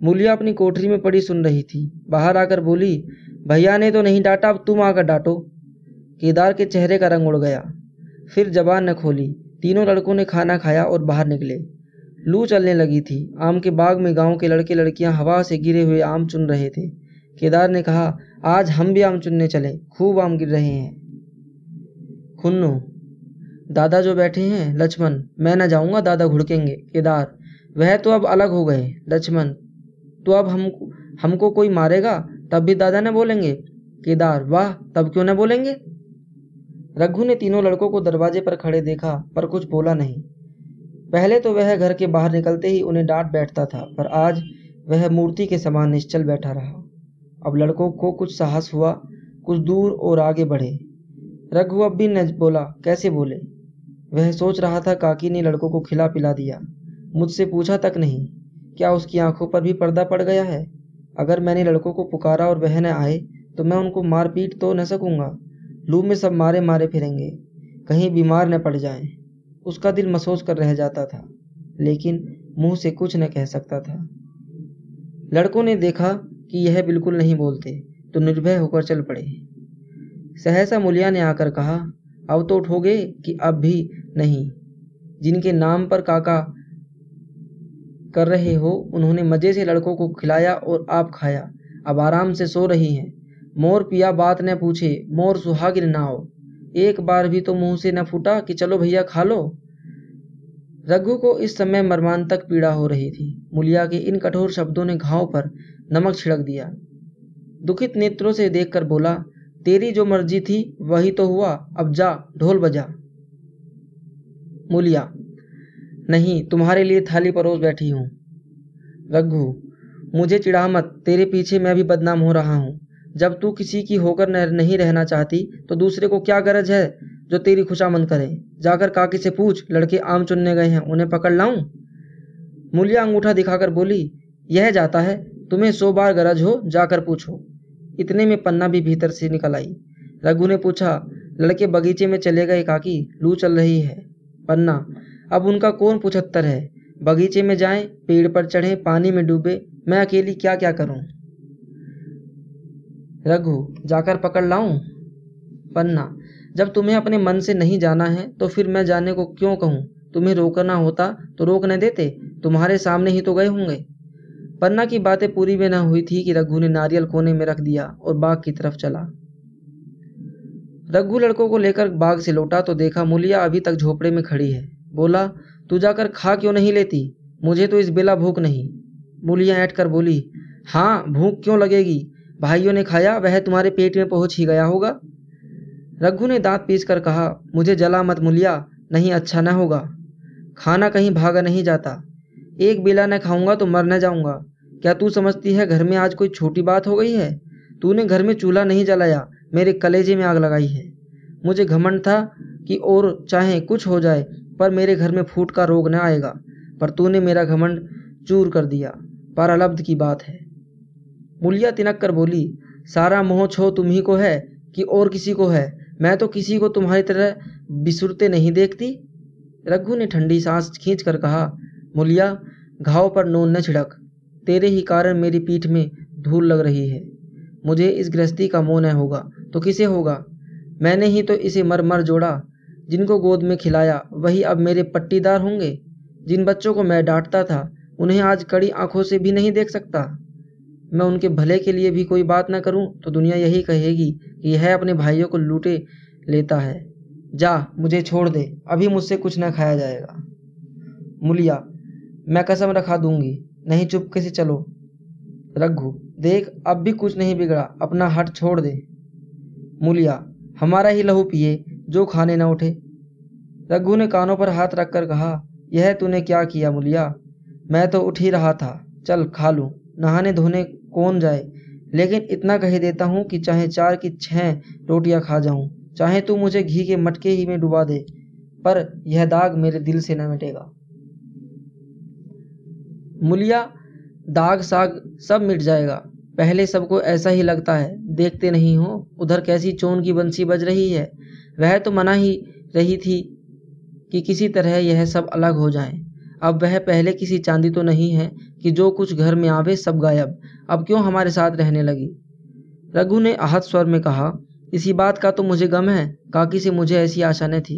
Speaker 1: मूलिया अपनी कोठरी में पड़ी सुन रही थी बाहर आकर बोली भैया ने तो नहीं डांटा अब तुम आकर डांटो केदार के चेहरे का रंग उड़ गया फिर जबान न खोली तीनों लड़कों ने खाना खाया और बाहर निकले लू चलने लगी थी आम के बाग में गांव के लड़के लड़कियां हवा से गिरे हुए आम चुन रहे थे केदार ने कहा आज हम भी आम चुनने चले खूब आम गिर रहे हैं खुन्नु दादा जो बैठे हैं लक्ष्मण मैं ना जाऊंगा दादा घुड़केंगे केदार वह तो अब अलग हो गए लक्ष्मण तो अब हम हमको कोई मारेगा तब भी दादा ने बोलेंगे केदार वाह तब क्यों न बोलेंगे रघु ने तीनों लड़कों को दरवाजे पर खड़े देखा पर कुछ बोला नहीं पहले तो वह घर के बाहर निकलते ही उन्हें डांट बैठता था पर आज वह मूर्ति के समान निश्चल बैठा रहा अब लड़कों को कुछ साहस हुआ कुछ दूर और आगे बढ़े रघु अब भी न बोला कैसे बोले वह सोच रहा था काकी ने लड़कों को खिला पिला दिया मुझसे पूछा तक नहीं क्या उसकी आंखों पर भी पर्दा पड़ गया है अगर मैंने लड़कों को पुकारा और वह न आए तो मैं उनको मार पीट तो न सकूंगा लू में सब मारे मारे फिरेंगे कहीं बीमार न पड़ जाएं। उसका दिल महसूस कर रह जाता था लेकिन मुंह से कुछ न कह सकता था लड़कों ने देखा कि यह बिल्कुल नहीं बोलते तो निर्भय होकर चल पड़े सहसा मुलिया ने आकर कहा अब तो उठोगे कि अब भी नहीं जिनके नाम पर काका कर रहे हो उन्होंने मज़े से लड़कों को खिलाया और आप खाया अब आराम से सो रही हैं मोर पिया बात न पूछे मोर सुहागिन हो एक बार भी तो मुंह से न फूटा कि चलो भैया खा लो रघु को इस समय मरमान तक पीड़ा हो रही थी मुलिया के इन कठोर शब्दों ने घाव पर नमक छिड़क दिया दुखित नेत्रों से देखकर बोला तेरी जो मर्जी थी वही तो हुआ अब जा ढोल बजा मुलिया नहीं तुम्हारे लिए थाली परोस बैठी हूँ रघु मुझे चिढ़ा मत तेरे पीछे मैं भी बदनाम हो रहा हूँ जब तू किसी की होकर नहीं रहना चाहती तो दूसरे को क्या गरज है जो तेरी खुशामंद करे जाकर काकी से पूछ लड़के आम चुनने गए हैं उन्हें पकड़ लाऊं मूलिया अंगूठा दिखाकर बोली यह जाता है तुम्हें सो बार गरज हो जाकर पूछो इतने में पन्ना भी भीतर से निकल आई रघु ने पूछा लड़के बगीचे में चले गए काकी लू चल रही है पन्ना अब उनका कौन पुछत्तर है बगीचे में जाएं पेड़ पर चढ़ें पानी में डूबे मैं अकेली क्या क्या करूं रघु जाकर पकड़ लाऊं पन्ना जब तुम्हें अपने मन से नहीं जाना है तो फिर मैं जाने को क्यों कहूं तुम्हें रोकना होता तो रोकने देते तुम्हारे सामने ही तो गए होंगे पन्ना की बातें पूरी भी न हुई थी कि रघु ने नारियल कोने में रख दिया और बाग की तरफ चला रघु लड़कों को लेकर बाग से लौटा तो देखा मुलिया अभी तक झोपड़े में खड़ी है बोला तू जाकर खा क्यों नहीं लेती मुझे तो इस बेला भूख नहीं मूलियाँ ऐट कर बोली हाँ भूख क्यों लगेगी भाइयों ने खाया वह तुम्हारे पेट में पहुंच ही गया होगा रघु ने दांत पीस कर कहा मुझे जला मत मुलिया नहीं अच्छा न होगा खाना कहीं भागा नहीं जाता एक बेला न खाऊंगा तो मर न जाऊंगा क्या तू समझती है घर में आज कोई छोटी बात हो गई है तूने घर में चूल्हा नहीं जलाया मेरे कलेजे में आग लगाई है मुझे घमंड था कि और चाहे कुछ हो जाए पर मेरे घर में फूट का रोग न आएगा पर तूने मेरा घमंड चूर कर दिया पारालब्ध की बात है मुलिया तिनक कर बोली सारा मोह छो तुम्ही को है कि और किसी को है मैं तो किसी को तुम्हारी तरह बिसुरते नहीं देखती रघु ने ठंडी सांस खींच कर कहा मुलिया घाव पर नून न छिड़क तेरे ही कारण मेरी पीठ में धूल लग रही है मुझे इस गृहस्थी का मोह न होगा तो किसे होगा मैंने ही तो इसे मर मर जोड़ा जिनको गोद में खिलाया वही अब मेरे पट्टीदार होंगे जिन बच्चों को मैं डांटता था उन्हें आज कड़ी आंखों से भी नहीं देख सकता मैं उनके भले के लिए भी कोई बात ना करूं तो दुनिया यही कहेगी कि यह अपने भाइयों को लूटे लेता है जा मुझे छोड़ दे अभी मुझसे कुछ ना खाया जाएगा मुलिया मैं कसम रखा दूंगी नहीं चुपके से चलो रघु देख अब भी कुछ नहीं बिगड़ा अपना हट छोड़ दे मुलिया हमारा ही लहू पिए जो खाने न उठे रघु ने कानों पर हाथ रखकर कहा यह तूने क्या किया मुलिया मैं तो उठ ही रहा था चल खा लूँ नहाने धोने कौन जाए लेकिन इतना कह देता हूँ कि चाहे चार की छह रोटियाँ खा जाऊँ चाहे तू मुझे घी के मटके ही में डुबा दे पर यह दाग मेरे दिल से न मिटेगा मुलिया दाग साग सब मिट जाएगा पहले सबको ऐसा ही लगता है देखते नहीं हो उधर कैसी चोन की बंसी बज रही है वह तो मना ही रही थी कि किसी तरह यह सब अलग हो जाए अब वह पहले किसी चांदी तो नहीं है कि जो कुछ घर में आवे सब गायब अब क्यों हमारे साथ रहने लगी रघु ने आहत स्वर में कहा इसी बात का तो मुझे गम है काकी से मुझे ऐसी आशा न थी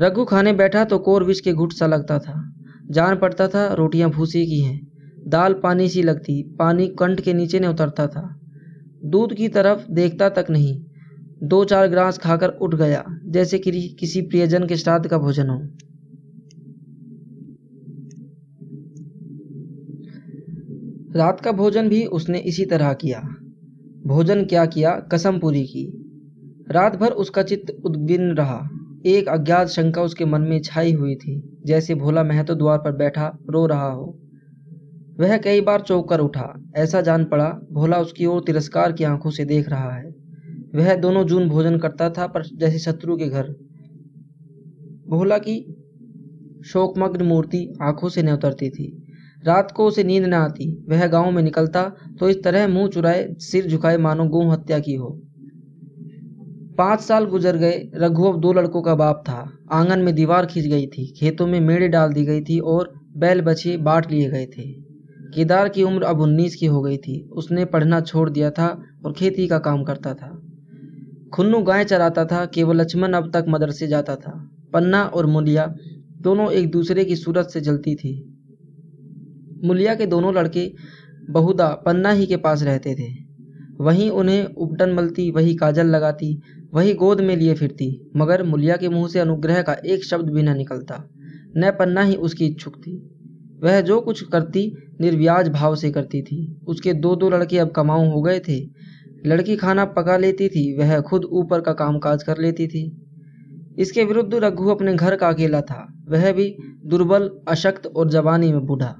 Speaker 1: रघु खाने बैठा तो कोर विष के घुट सा लगता था जान पड़ता था रोटियां भूसी की हैं दाल पानी सी लगती पानी कंठ के नीचे नहीं उतरता था दूध की तरफ देखता तक नहीं दो चार ग्रास खाकर उठ गया जैसे कि किसी प्रियजन के श्राद्ध का भोजन हो रात का भोजन भी उसने इसी तरह किया भोजन क्या किया कसम पूरी की रात भर उसका चित्त उद्विग्न रहा एक अज्ञात शंका उसके मन में छाई हुई थी जैसे भोला महतो द्वार पर बैठा रो रहा हो वह कई बार चौंक कर उठा ऐसा जान पड़ा भोला उसकी ओर तिरस्कार की आंखों से देख रहा है वह दोनों जून भोजन करता था पर जैसे शत्रु के घर भोला की शोकमग्न मूर्ति आंखों से न उतरती थी रात को उसे नींद न आती वह गांव में निकलता तो इस तरह मुंह चुराए सिर झुकाए मानो गौ हत्या की हो पांच साल गुजर गए रघु अब दो लड़कों का बाप था आंगन में दीवार खींच गई थी खेतों में मेड़े डाल दी गई थी और बैल बछे बांट लिए गए थे केदार की उम्र अब उन्नीस की हो गई थी उसने पढ़ना छोड़ दिया था और खेती का काम करता था खुन्नू गाय चराता था केवल लक्ष्मण अब तक मदरसे जाता था पन्ना और मुलिया दोनों एक दूसरे की सूरत से जलती थी मुलिया के दोनों लड़के बहुदा पन्ना ही के पास रहते थे वहीं उन्हें उपटन मलती वही काजल लगाती वही गोद में लिए फिरती मगर मुलिया के मुंह से अनुग्रह का एक शब्द भी न निकलता न पन्ना ही उसकी इच्छुक थी वह जो कुछ करती निर्व्याज भाव से करती थी उसके दो दो लड़के अब कमाऊ हो गए थे लड़की खाना पका लेती थी वह खुद ऊपर का कामकाज कर लेती थी इसके विरुद्ध रघु अपने घर का अकेला था वह भी दुर्बल अशक्त और जवानी में बूढ़ा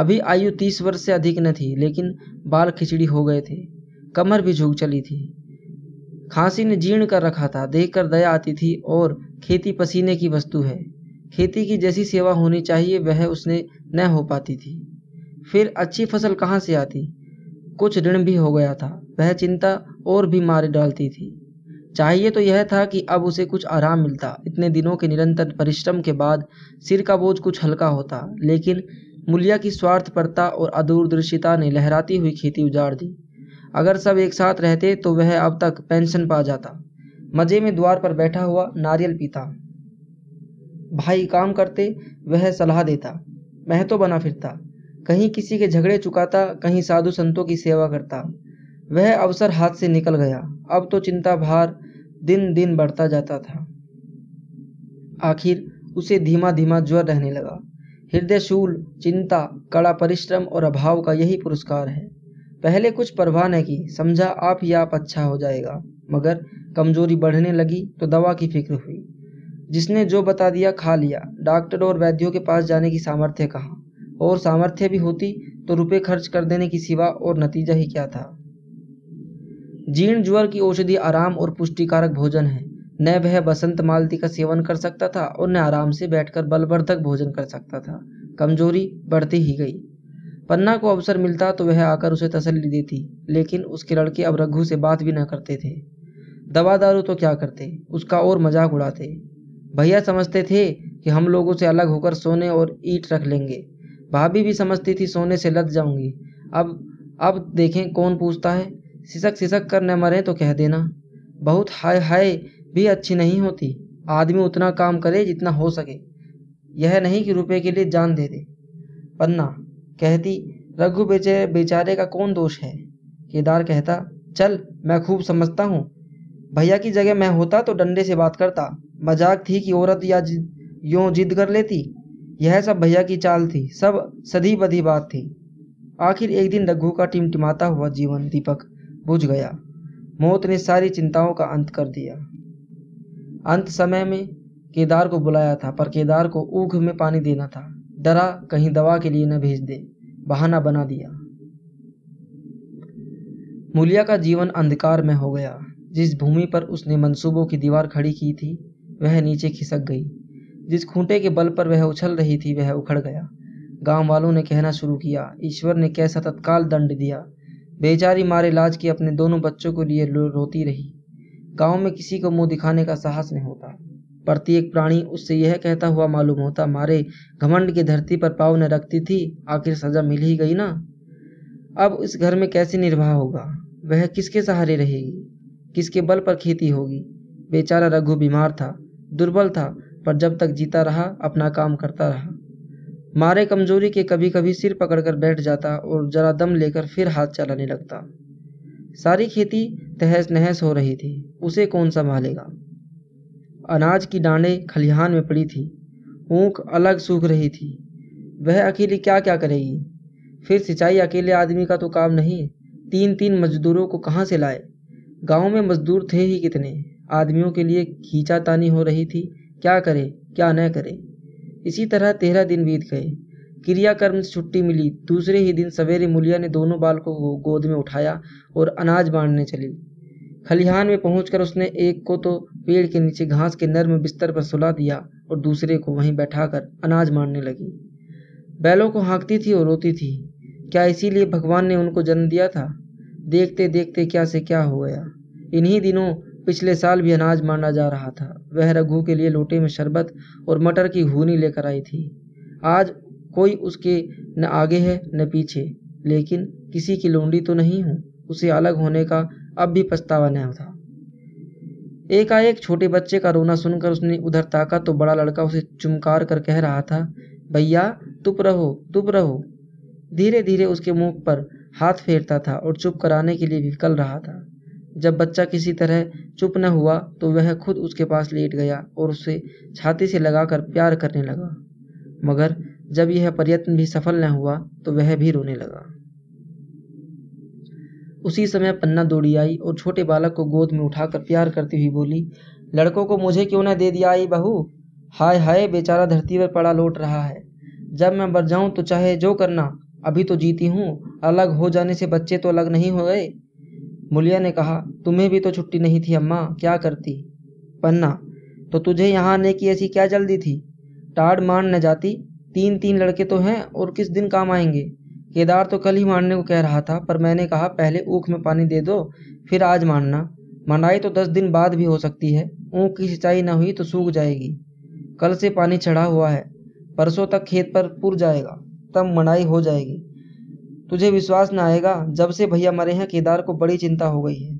Speaker 1: अभी आयु तीस वर्ष से अधिक न थी लेकिन बाल खिचड़ी हो गए थे कमर भी झुक चली थी खांसी ने जीर्ण कर रखा था देखकर दया आती थी और खेती पसीने की वस्तु है खेती की जैसी सेवा होनी चाहिए वह उसने न हो पाती थी फिर अच्छी फसल कहाँ से आती कुछ ऋण भी हो गया था वह चिंता और भी मार डालती थी चाहिए तो यह था कि अब उसे कुछ आराम मिलता इतने दिनों के निरंतर परिश्रम के बाद सिर का बोझ कुछ हल्का होता लेकिन मुलिया की स्वार्थपरता और अदूरदर्शिता ने लहराती हुई खेती उजाड़ दी अगर सब एक साथ रहते तो वह अब तक पेंशन पा जाता मज़े में द्वार पर बैठा हुआ नारियल पीता भाई काम करते वह सलाह देता तो बना फिरता कहीं किसी के झगड़े चुकाता कहीं साधु संतों की सेवा करता वह अवसर हाथ से निकल गया अब तो चिंता भार दिन दिन बढ़ता जाता था आखिर उसे धीमा धीमा ज्वर रहने लगा हृदय शूल चिंता कड़ा परिश्रम और अभाव का यही पुरस्कार है पहले कुछ परवाह न की समझा आप ही आप अच्छा हो जाएगा मगर कमजोरी बढ़ने लगी तो दवा की फिक्र हुई जिसने जो बता दिया खा लिया डॉक्टर और वैद्यों के पास जाने की सामर्थ्य कहाँ और सामर्थ्य भी होती तो रुपए खर्च कर देने की सिवा और नतीजा ही क्या था जीर्ण ज्वर की औषधि आराम और पुष्टिकारक भोजन है न वह बसंत मालती का सेवन कर सकता था और न आराम से बैठकर बलवर्धक भोजन कर सकता था कमजोरी बढ़ती ही गई पन्ना को अवसर मिलता तो वह आकर उसे तसल्ली देती लेकिन उसके लड़के अब रघु से बात भी न करते थे दवा दारू तो क्या करते उसका और मजाक उड़ाते भैया समझते थे कि हम लोगों से अलग होकर सोने और ईंट रख लेंगे भाभी भी समझती थी सोने से लद जाऊंगी अब अब देखें कौन पूछता है सिसक सिसक कर न मरें तो कह देना बहुत हाय हाय भी अच्छी नहीं होती आदमी उतना काम करे जितना हो सके यह नहीं कि रुपए के लिए जान दे दे पन्ना कहती रघु बेचे बेचारे का कौन दोष है केदार कहता चल मैं खूब समझता हूँ भैया की जगह मैं होता तो डंडे से बात करता मजाक थी कि औरत या जिद, यूं जिद कर लेती यह सब भैया की चाल थी सब सदी बधी बात थी आखिर एक दिन रघु का टिमटिमाता हुआ जीवन दीपक बुझ गया मौत ने सारी चिंताओं का अंत कर दिया अंत समय में केदार को बुलाया था पर केदार को ऊख में पानी देना था डरा कहीं दवा के लिए न भेज दे बहाना बना दिया मुलिया का जीवन अंधकार में हो गया जिस भूमि पर उसने मंसूबों की दीवार खड़ी की थी वह नीचे खिसक गई जिस खूंटे के बल पर वह उछल रही थी वह उखड़ गया गांव वालों ने कहना शुरू किया ईश्वर ने कैसा तत्काल दंड दिया बेचारी मारे लाज की अपने दोनों बच्चों को लिए रोती रही गांव में किसी को मुंह दिखाने का साहस नहीं होता प्रत्येक प्राणी उससे यह कहता हुआ मालूम होता मारे घमंड की धरती पर पाव न रखती थी आखिर सजा मिल ही गई ना अब इस घर में कैसे निर्वाह होगा वह किसके सहारे रहेगी किसके बल पर खेती होगी बेचारा रघु बीमार था दुर्बल था पर जब तक जीता रहा अपना काम करता रहा मारे कमजोरी के कभी कभी सिर पकड़कर बैठ जाता और जरा दम लेकर फिर हाथ चलाने लगता सारी खेती तहस नहस हो रही थी उसे कौन संभालेगा अनाज की डांडे खलिहान में पड़ी थी ऊँख अलग सूख रही थी वह अकेली क्या क्या करेगी फिर सिंचाई अकेले आदमी का तो काम नहीं तीन तीन मजदूरों को कहाँ से लाए गाँव में मज़दूर थे ही कितने आदमियों के लिए खींचा तानी हो रही थी क्या करे क्या न करे इसी तरह तेरह दिन बीत गए क्रियाकर्म से छुट्टी मिली दूसरे ही दिन सवेरे मुलिया ने दोनों बालकों को गोद में उठाया और अनाज बांटने चली खलिहान में पहुंचकर उसने एक को तो पेड़ के नीचे घास के नरम बिस्तर पर सुला दिया और दूसरे को वहीं बैठाकर अनाज मारने लगी बैलों को हाँकती थी और रोती थी क्या इसीलिए भगवान ने उनको जन्म दिया था देखते देखते क्या से क्या हो गया इन्हीं दिनों पिछले साल भी अनाज मारना जा रहा था वह रघु के लिए लोटे में शरबत और मटर की घूनी लेकर आई थी आज कोई उसके न आगे है न पीछे लेकिन किसी की लोंडी तो नहीं हूँ उसे अलग होने का अब भी पछतावा न था एकाएक छोटे बच्चे का रोना सुनकर उसने उधर ताका तो बड़ा लड़का उसे चुमकार कर कह रहा था भैया तुप रहो तुप रहो धीरे धीरे उसके मुंह पर हाथ फेरता था और चुप कराने के लिए विकल रहा था जब बच्चा किसी तरह चुप न हुआ तो वह खुद उसके पास लेट गया और उसे छाती से लगाकर प्यार करने लगा मगर जब यह प्रयत्न भी सफल न हुआ तो वह भी रोने लगा उसी समय पन्ना दौड़ी आई और छोटे बालक को गोद में उठाकर प्यार करती हुई बोली लड़कों को मुझे क्यों न दे दिया आई बहू हाय हाय बेचारा धरती पर पड़ा लौट रहा है जब मैं मर जाऊं तो चाहे जो करना अभी तो जीती हूँ अलग हो जाने से बच्चे तो अलग नहीं हो गए मुलिया ने कहा तुम्हें भी तो छुट्टी नहीं थी अम्मा क्या करती पन्ना तो तुझे यहाँ आने की ऐसी क्या जल्दी थी टाड़ मान न जाती तीन तीन लड़के तो हैं और किस दिन काम आएंगे केदार तो कल ही मारने को कह रहा था पर मैंने कहा पहले ऊख में पानी दे दो फिर आज मारना मनाई तो दस दिन बाद भी हो सकती है ऊँख की सिंचाई न हुई तो सूख जाएगी कल से पानी चढ़ा हुआ है परसों तक खेत पर पुर जाएगा तब मनाई हो जाएगी तुझे विश्वास ना आएगा जब से भैया मरे हैं केदार को बड़ी चिंता हो गई है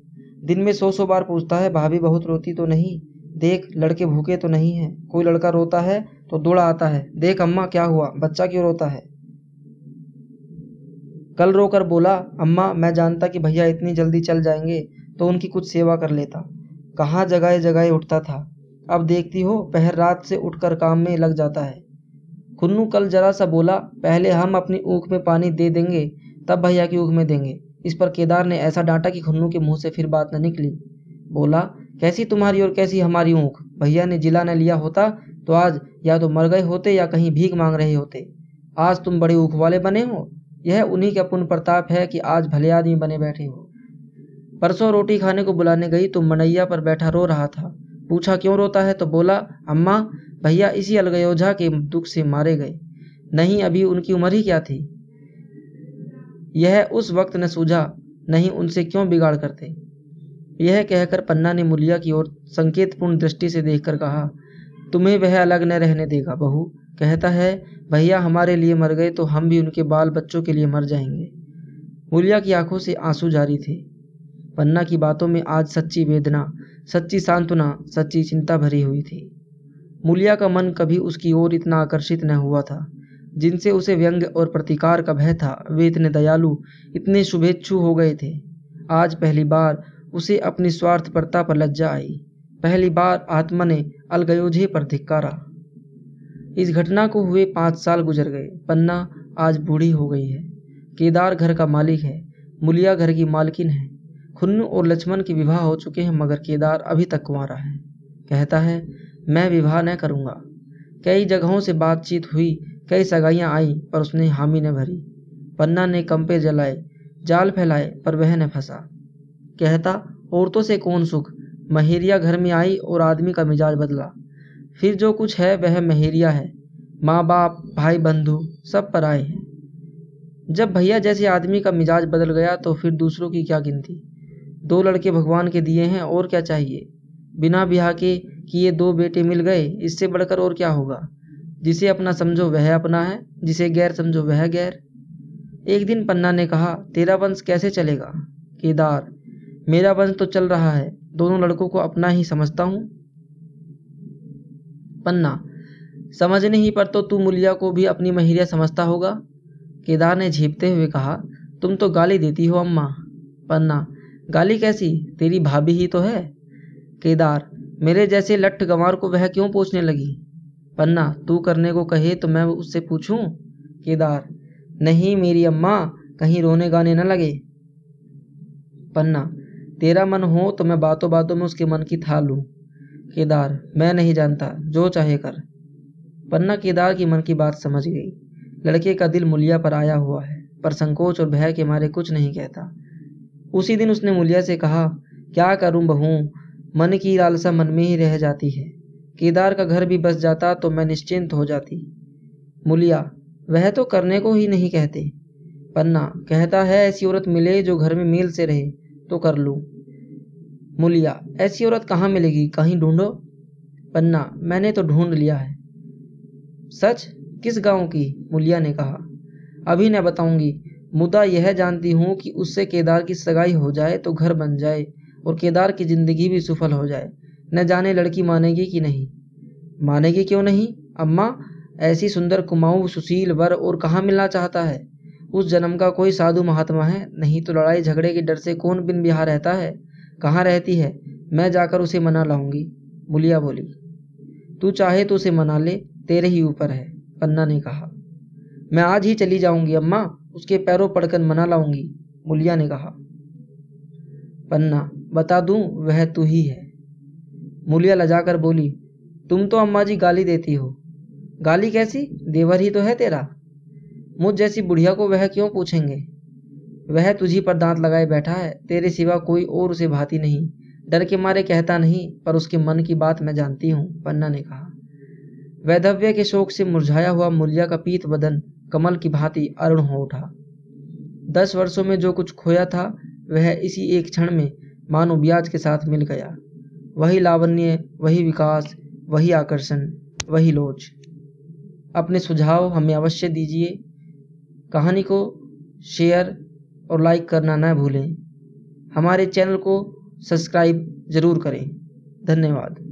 Speaker 1: दिन में सौ सौ बार पूछता है भाभी बहुत रोती तो नहीं देख लड़के भूखे तो नहीं है कोई लड़का रोता है तो दौड़ा आता है देख अम्मा क्या हुआ बच्चा क्यों रोता है कल रोकर बोला अम्मा मैं जानता कि भैया इतनी जल्दी चल जाएंगे तो उनकी कुछ सेवा कर लेता कहाँ जगाए जगाए उठता था अब देखती हो पहर रात से उठकर काम में लग जाता है खुन्नू कल जरा सा बोला पहले हम अपनी ऊँख में पानी दे देंगे तब भैया की ऊँख में देंगे इस पर केदार ने ऐसा डांटा कि खुन्नू के मुंह से फिर बात न निकली बोला कैसी तुम्हारी और कैसी हमारी ऊँख भैया ने जिला न लिया होता तो आज या तो मर गए होते या कहीं भीख मांग रहे होते आज तुम बड़े ऊख वाले बने हो यह उन्हीं का पुण्य प्रताप है कि आज भले आदमी बने बैठे हो परसों रोटी खाने को बुलाने गई तो मनैया पर बैठा रो रहा था पूछा क्यों रोता है तो बोला अम्मा भैया इसी अलगयोझा के दुख से मारे गए नहीं अभी उनकी उम्र ही क्या थी यह उस वक्त न सूझा नहीं उनसे क्यों बिगाड़ करते यह कहकर पन्ना ने मुलिया की ओर संकेतपूर्ण दृष्टि से देखकर कहा तुम्हें वह अलग न रहने देगा बहू कहता है भैया हमारे लिए मर गए तो हम भी उनके बाल बच्चों के लिए मर जाएंगे मुलिया की आंखों से आंसू जारी थे पन्ना की बातों में आज सच्ची वेदना सच्ची सांत्वना सच्ची चिंता भरी हुई थी मुलिया का मन कभी उसकी ओर इतना आकर्षित न हुआ था जिनसे उसे व्यंग और प्रतिकार का भय था वे इतने दयालु इतने शुभेच्छु हो गए थे आज पहली बार उसे अपनी स्वार्थपरता पर लज्जा आई पहली बार आत्मा ने अलगयोजे पर धिक्कारा इस घटना को हुए पाँच साल गुजर गए पन्ना आज बूढ़ी हो गई है केदार घर का मालिक है मुलिया घर की मालकिन है खुन्नू और लक्ष्मण के विवाह हो चुके हैं मगर केदार अभी तक कुंवारा है कहता है मैं विवाह न करूँगा कई जगहों से बातचीत हुई कई सगाइयाँ आई पर उसने हामी न भरी पन्ना ने कंपे जलाए जाल फैलाए पर वह न फंसा कहता औरतों से कौन सुख महेरिया घर में आई और आदमी का मिजाज बदला फिर जो कुछ है वह महेरिया है माँ बाप भाई बंधु सब पर आए हैं जब भैया जैसे आदमी का मिजाज बदल गया तो फिर दूसरों की क्या गिनती दो लड़के भगवान के दिए हैं और क्या चाहिए बिना ब्याह के किए दो बेटे मिल गए इससे बढ़कर और क्या होगा जिसे अपना समझो वह अपना है जिसे गैर समझो वह गैर एक दिन पन्ना ने कहा तेरा वंश कैसे चलेगा केदार मेरा वंश तो चल रहा है दोनों लड़कों को अपना ही समझता हूँ पन्ना समझने ही पर तो तू मुलिया को भी अपनी महिला समझता होगा केदार ने झेपते हुए कहा तुम तो गाली देती हो अम्मा पन्ना गाली कैसी तेरी भाभी ही तो है केदार मेरे जैसे लठ गंवार को वह क्यों पूछने लगी पन्ना तू करने को कहे तो मैं उससे पूछूं केदार नहीं मेरी अम्मा कहीं रोने गाने न लगे पन्ना तेरा मन हो तो मैं बातों बातों में उसके मन की था लूं केदार मैं नहीं जानता जो चाहे कर पन्ना केदार की मन की बात समझ गई लड़के का दिल मुलिया पर आया हुआ है पर संकोच और भय के मारे कुछ नहीं कहता उसी दिन उसने मुलिया से कहा क्या करूं बहू मन की लालसा मन में ही रह जाती है केदार का घर भी बस जाता तो मैं निश्चिंत हो जाती मुलिया वह तो करने को ही नहीं कहते पन्ना कहता है ऐसी औरत मिले जो घर में मेल से रहे तो कर लू मुलिया ऐसी औरत कहाँ मिलेगी कहीं ढूंढो पन्ना मैंने तो ढूंढ लिया है सच किस गांव की मुलिया ने कहा अभी न बताऊंगी मुदा यह जानती हूं कि उससे केदार की सगाई हो जाए तो घर बन जाए और केदार की ज़िंदगी भी सफल हो जाए न जाने लड़की मानेगी कि नहीं मानेगी क्यों नहीं अम्मा ऐसी सुंदर कुमाऊँ सुशील वर और कहाँ मिलना चाहता है उस जन्म का कोई साधु महात्मा है नहीं तो लड़ाई झगड़े के डर से कौन बिन बिहार रहता है कहाँ रहती है मैं जाकर उसे मना लाऊंगी मुलिया बोली तू चाहे तो उसे मना ले तेरे ही ऊपर है पन्ना ने कहा मैं आज ही चली जाऊंगी अम्मा उसके पैरों पड़कर मना लाऊंगी मुलिया ने कहा पन्ना बता दूं वह तू ही है मुलिया लजाकर बोली तुम तो अम्मा जी गाली देती हो गाली कैसी देवर ही तो है तेरा मुझ जैसी बुढ़िया को वह क्यों पूछेंगे वह तुझी पर दांत लगाए बैठा है तेरे सिवा कोई और उसे भाती नहीं डर के मारे कहता नहीं पर उसके मन की बात मैं जानती हूँ पन्ना ने कहा वैधव्य के शोक से मुरझाया हुआ मूलिया का पीत बदन कमल की भांति अरुण हो उठा दस वर्षों में जो कुछ खोया था वह इसी एक क्षण में मानो ब्याज के साथ मिल गया वही लावण्य वही विकास वही आकर्षण वही लोच अपने सुझाव हमें अवश्य दीजिए कहानी को शेयर और लाइक करना न भूलें हमारे चैनल को सब्सक्राइब ज़रूर करें धन्यवाद